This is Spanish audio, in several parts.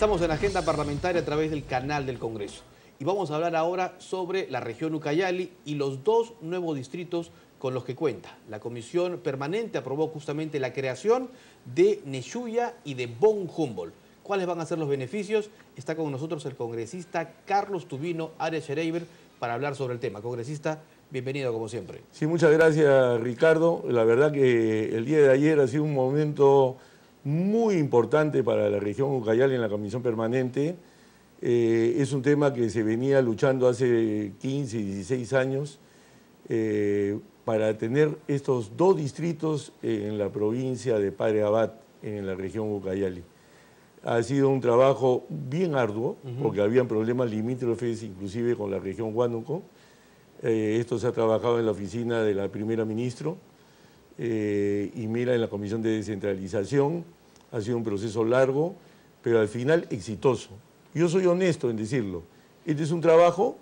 Estamos en la agenda parlamentaria a través del canal del Congreso. Y vamos a hablar ahora sobre la región Ucayali y los dos nuevos distritos con los que cuenta. La comisión permanente aprobó justamente la creación de Nechuya y de Bon Humboldt. ¿Cuáles van a ser los beneficios? Está con nosotros el congresista Carlos Tubino Ares para hablar sobre el tema. Congresista, bienvenido como siempre. Sí, muchas gracias Ricardo. La verdad que el día de ayer ha sido un momento muy importante para la región Ucayali en la Comisión Permanente. Eh, es un tema que se venía luchando hace 15, 16 años eh, para tener estos dos distritos en la provincia de Padre Abad, en la región Ucayali. Ha sido un trabajo bien arduo, porque habían problemas limítrofes inclusive con la región Huánuco. Eh, esto se ha trabajado en la oficina de la primera ministra eh, y mira en la Comisión de Descentralización. Ha sido un proceso largo, pero al final exitoso. Yo soy honesto en decirlo. Este es un trabajo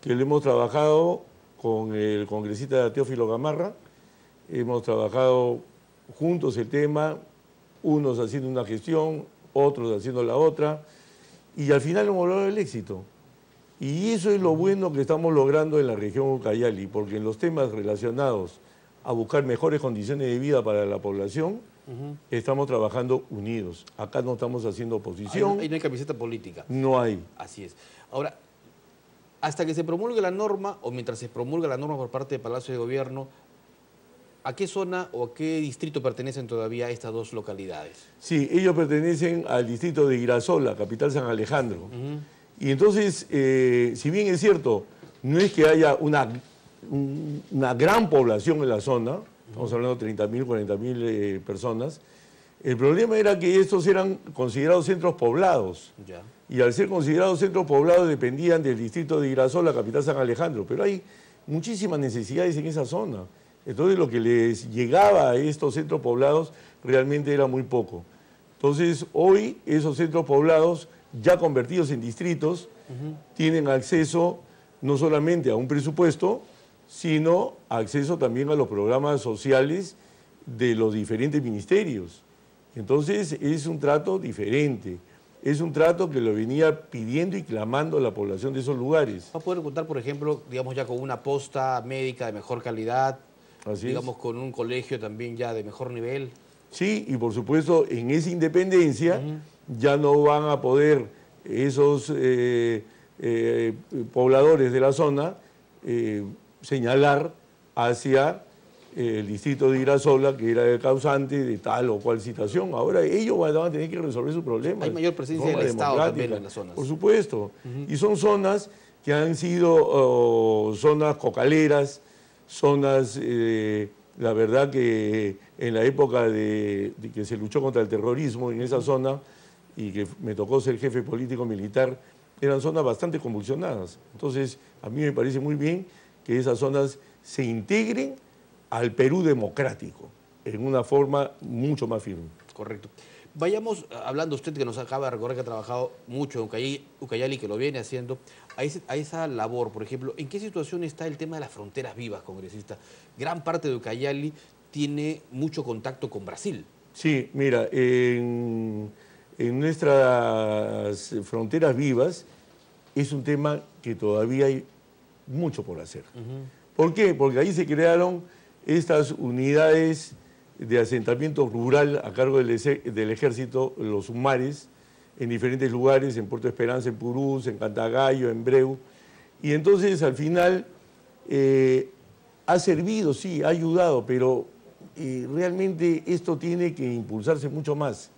que lo hemos trabajado con el congresista Teófilo Gamarra. Hemos trabajado juntos el tema, unos haciendo una gestión, otros haciendo la otra, y al final hemos logrado el éxito. Y eso es lo bueno que estamos logrando en la región Ucayali, porque en los temas relacionados a buscar mejores condiciones de vida para la población, estamos trabajando unidos. Acá no estamos haciendo oposición. Y no, hay camiseta política. No hay. Así es. Ahora, hasta que se promulgue la norma, o mientras se promulga la norma por parte del Palacio de Gobierno, ¿A qué zona o a qué distrito pertenecen todavía estas dos localidades? Sí, ellos pertenecen al distrito de Irasola, capital San Alejandro. Y entonces, eh, si bien es cierto, no es que haya una una gran población en la zona, estamos hablando de 30.000, 40.000 eh, personas. El problema era que estos eran considerados centros poblados. Y al ser considerados centros poblados dependían del distrito de Irasol... la capital San Alejandro. Pero hay muchísimas necesidades en esa zona. Entonces lo que les llegaba a estos centros poblados realmente era muy poco. Entonces hoy esos centros poblados ya convertidos en distritos tienen acceso no solamente a un presupuesto, sino acceso también a los programas sociales de los diferentes ministerios. Entonces es un trato diferente, es un trato que lo venía pidiendo y clamando la población de esos lugares. ¿Va a poder contar, por ejemplo, digamos ya con una posta médica de mejor calidad, digamos con un colegio también ya de mejor nivel? Sí, y por supuesto en esa independencia ya no van a poder esos eh, eh, pobladores de la zona eh, señalar hacia eh, el distrito de Irasola, que era el causante de tal o cual situación. Ahora ellos van a tener que resolver su problema. Hay mayor presencia del Estado también en las zonas. Por supuesto. Y son zonas que han sido zonas cocaleras, zonas, eh, la verdad que en la época de, de, que se luchó contra el terrorismo en esa zona, y que me tocó ser jefe político militar, eran zonas bastante convulsionadas. Entonces, a mí me parece muy bien que esas zonas se integren al Perú democrático en una forma mucho más firme. Correcto. Vayamos eh, hablando, usted que nos acaba de recordar que ha trabajado mucho en Ucayali, que lo viene haciendo, a, esa labor, por ejemplo, ¿en qué situación está el tema de las fronteras vivas, congresista? Gran parte de Ucayali tiene mucho contacto con Brasil. Sí, mira, en, en nuestras fronteras vivas es un tema que todavía hay mucho por hacer. ¿Por qué? Porque ahí se crearon estas unidades de asentamiento rural a cargo del, ejército, los sumares, en diferentes lugares, en Puerto Esperanza, en Purús, en Cantagallo, en Breu. Y entonces al final eh, ha servido, sí, ha ayudado, pero eh, realmente esto tiene que impulsarse mucho más.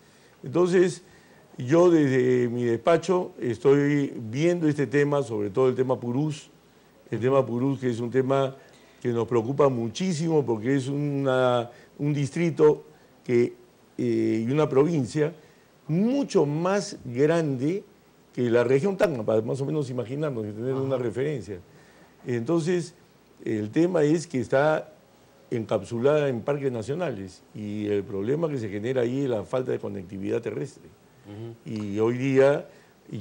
Entonces, yo desde mi despacho estoy viendo este tema, sobre todo el tema Purús, el tema Purús, que es un tema que nos preocupa muchísimo porque es una, un distrito que, eh, y una provincia mucho más grande que la región Tanga, para más o menos imaginarnos y tener una referencia. Entonces, el tema es que está encapsulada en parques nacionales y el problema que se genera ahí es la falta de conectividad terrestre. Y hoy día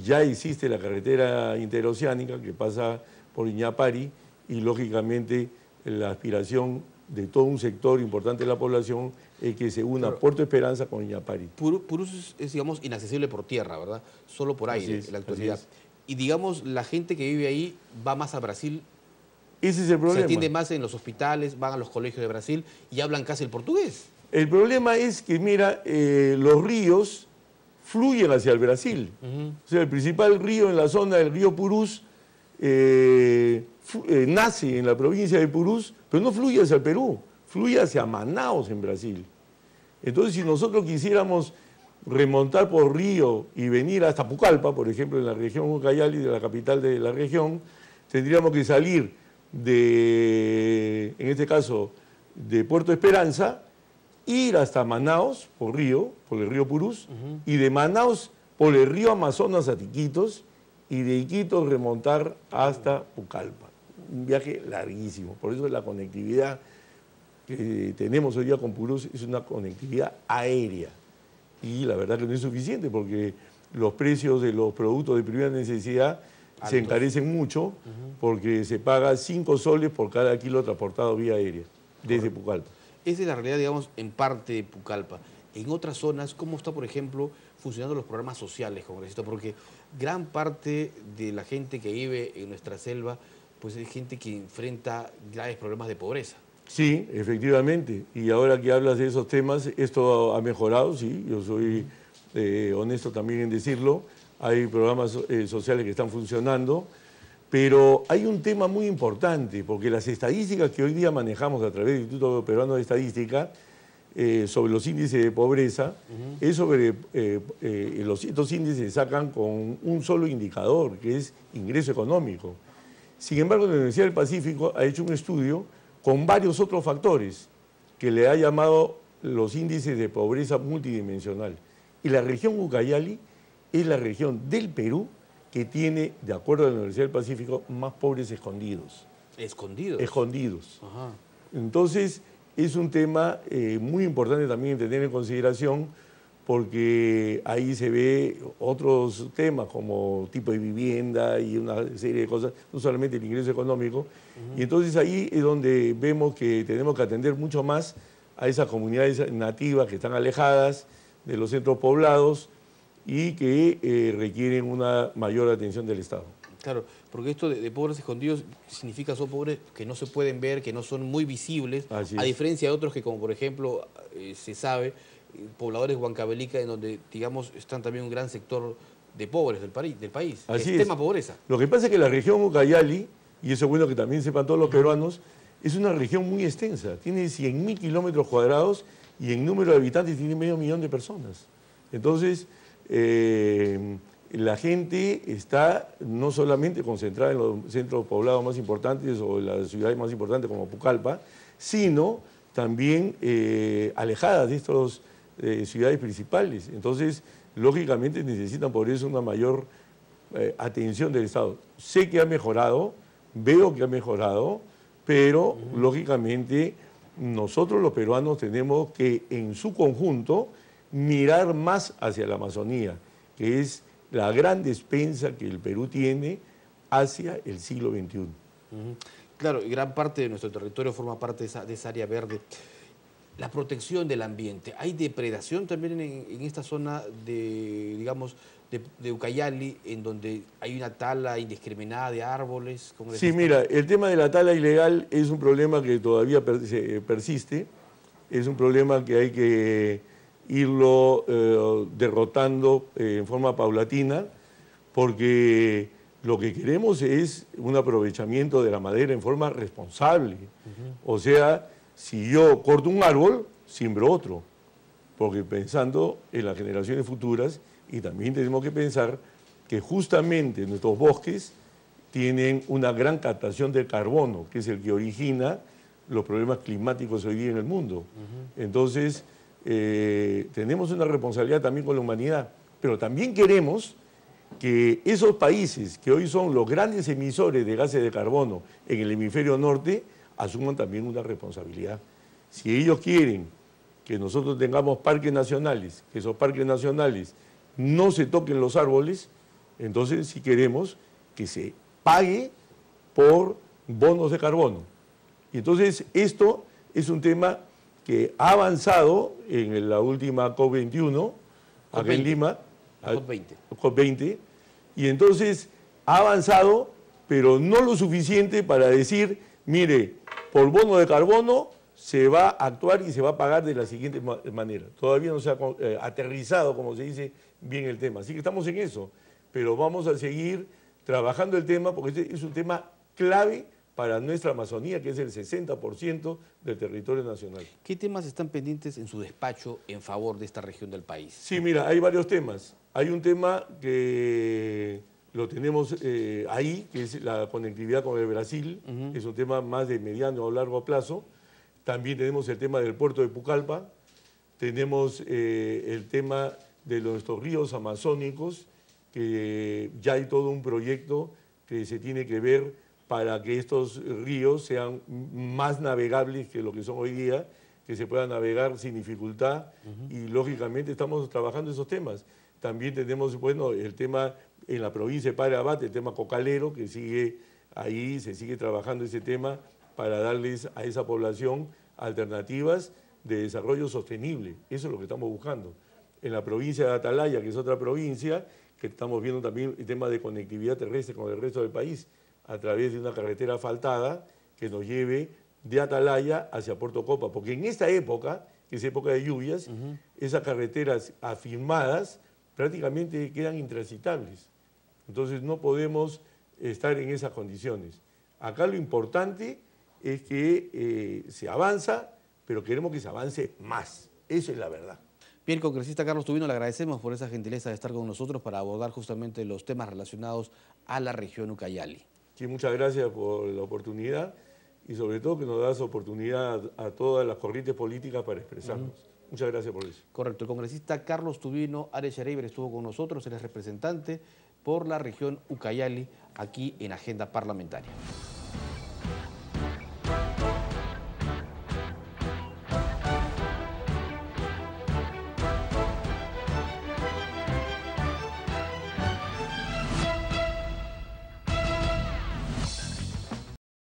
ya existe la carretera interoceánica que pasa por Iñapari y lógicamente la aspiración de todo un sector importante de la población es que se una Puerto Esperanza con Iñapari. Purús es, digamos, inaccesible por tierra, ¿verdad? Solo por aire en la actualidad. Y digamos, la gente que vive ahí va más a Brasil. Ese es el problema. Se atiende más en los hospitales, van a los colegios de Brasil y hablan casi el portugués. El problema es que, mira, eh, los ríos fluyen hacia el Brasil. O sea, el principal río en la zona del río Purús eh, eh, nace en la provincia de Purús, pero no fluye hacia el Perú, fluye hacia Manaos en Brasil. Entonces, si nosotros quisiéramos remontar por río y venir hasta Pucallpa, por ejemplo, en la región Ucayali, de la capital de la región, tendríamos que salir de, en este caso, de Puerto Esperanza, ir hasta Manaos por río, por el río Purús, y de Manaos por el río Amazonas a Tiquitos, y de Iquitos remontar hasta Pucallpa. Un viaje larguísimo. Por eso la conectividad que tenemos hoy día con Purús es una conectividad aérea. Y la verdad que no es suficiente porque los precios de los productos de primera necesidad se encarecen mucho porque se paga 5 soles por cada kilo transportado vía aérea desde Pucallpa. Esa es la realidad, digamos, en parte de Pucallpa en otras zonas, cómo está, por ejemplo, funcionando los programas sociales, congresista, porque gran parte de la gente que vive en nuestra selva, pues es gente que enfrenta graves problemas de pobreza. Sí, efectivamente. Y ahora que hablas de esos temas, esto ha mejorado, sí, yo soy eh, honesto también en decirlo. Hay programas eh, sociales que están funcionando, pero hay un tema muy importante, porque las estadísticas que hoy día manejamos a través del Instituto Peruano de Estadística, eh, sobre los índices de pobreza, es sobre eh, eh, los, estos índices se sacan con un solo indicador, que es ingreso económico. Sin embargo, la Universidad del Pacífico ha hecho un estudio con varios otros factores que le ha llamado los índices de pobreza multidimensional. Y la región Ucayali es la región del Perú que tiene, de acuerdo a la Universidad del Pacífico, más pobres escondidos. ¿Escondidos? Escondidos. Entonces, es un tema eh, muy importante también tener en consideración porque ahí se ve otros temas como tipo de vivienda y una serie de cosas, no solamente el ingreso económico. Y entonces ahí es donde vemos que tenemos que atender mucho más a esas comunidades nativas que están alejadas de los centros poblados y que eh, requieren una mayor atención del Estado. Claro, porque esto de, pobres escondidos significa son pobres que no se pueden ver, que no son muy visibles, a diferencia de otros que como por ejemplo eh, se sabe, eh, pobladores Huancabelica, en donde digamos están también un gran sector de pobres del, país, del país. pobreza. Lo que pasa es que la región Ucayali, y eso es bueno que también sepan todos los peruanos, es una región muy extensa, tiene 100.000 kilómetros cuadrados y en número de habitantes tiene medio millón de personas. Entonces, eh, la gente está no solamente concentrada en los centros poblados más importantes o en las ciudades más importantes como Pucallpa, sino también eh, alejadas de estas eh, ciudades principales. Entonces, lógicamente necesitan por eso una mayor eh, atención del Estado. Sé que ha mejorado, veo que ha mejorado, pero lógicamente nosotros los peruanos tenemos que en su conjunto mirar más hacia la Amazonía, que es la gran despensa que el Perú tiene hacia el siglo XXI. Claro, gran parte de nuestro territorio forma parte de esa, área verde. La protección del ambiente. ¿Hay depredación también en, esta zona de, digamos, de, Ucayali, en donde hay una tala indiscriminada de árboles? sí, mira, el tema de la tala ilegal es un problema que todavía persiste. Es un problema que hay que irlo eh, derrotando eh, en forma paulatina, porque lo que queremos es un aprovechamiento de la madera en forma responsable. O sea, si yo corto un árbol, siembro otro, porque pensando en las generaciones futuras y también tenemos que pensar que justamente nuestros bosques tienen una gran captación de carbono, que es el que origina los problemas climáticos hoy día en el mundo. Entonces, eh, tenemos una responsabilidad también con la humanidad, pero también queremos que esos países que hoy son los grandes emisores de gases de carbono en el hemisferio norte asuman también una responsabilidad. Si ellos quieren que nosotros tengamos parques nacionales, que esos parques nacionales no se toquen los árboles, entonces si queremos que se pague por bonos de carbono. Y entonces esto es un tema que ha avanzado en la última COP21, aquí en Lima. COP20. COP20. Y entonces ha avanzado, pero no lo suficiente para decir, mire, por bono de carbono se va a actuar y se va a pagar de la siguiente manera. Todavía no se ha eh, aterrizado, como se dice, bien el tema. Así que estamos en eso, pero vamos a seguir trabajando el tema porque este es un tema clave para nuestra Amazonía, que es el 60% del territorio nacional. ¿Qué temas están pendientes en su despacho en favor de esta región del país? Sí, mira, hay varios temas. Hay un tema que lo tenemos eh, ahí, que es la conectividad con el Brasil, es un tema más de mediano o largo plazo. También tenemos el tema del puerto de Pucallpa, tenemos eh, el tema de nuestros ríos amazónicos, que ya hay todo un proyecto que se tiene que ver para que estos ríos sean más navegables que lo que son hoy día, que se pueda navegar sin dificultad y lógicamente estamos trabajando esos temas. También tenemos, bueno, el tema en la provincia de Padre el tema cocalero, que sigue ahí, se sigue trabajando ese tema para darles a esa población alternativas de desarrollo sostenible. Eso es lo que estamos buscando. En la provincia de Atalaya, que es otra provincia, que estamos viendo también el tema de conectividad terrestre con el resto del país a través de una carretera asfaltada que nos lleve de Atalaya hacia Puerto Copa, porque en esta época, que es época de lluvias, esas carreteras afirmadas prácticamente quedan intransitables. Entonces no podemos estar en esas condiciones. Acá lo importante es que eh, se avanza, pero queremos que se avance más. Esa es la verdad. Bien, congresista Carlos Tubino, le agradecemos por esa gentileza de estar con nosotros para abordar justamente los temas relacionados a la región Ucayali muchas gracias por la oportunidad y sobre todo que nos das oportunidad a todas las corrientes políticas para expresarnos. Muchas gracias por eso. Correcto. El congresista Carlos Tubino Ares estuvo con nosotros, él es representante por la región Ucayali aquí en Agenda Parlamentaria.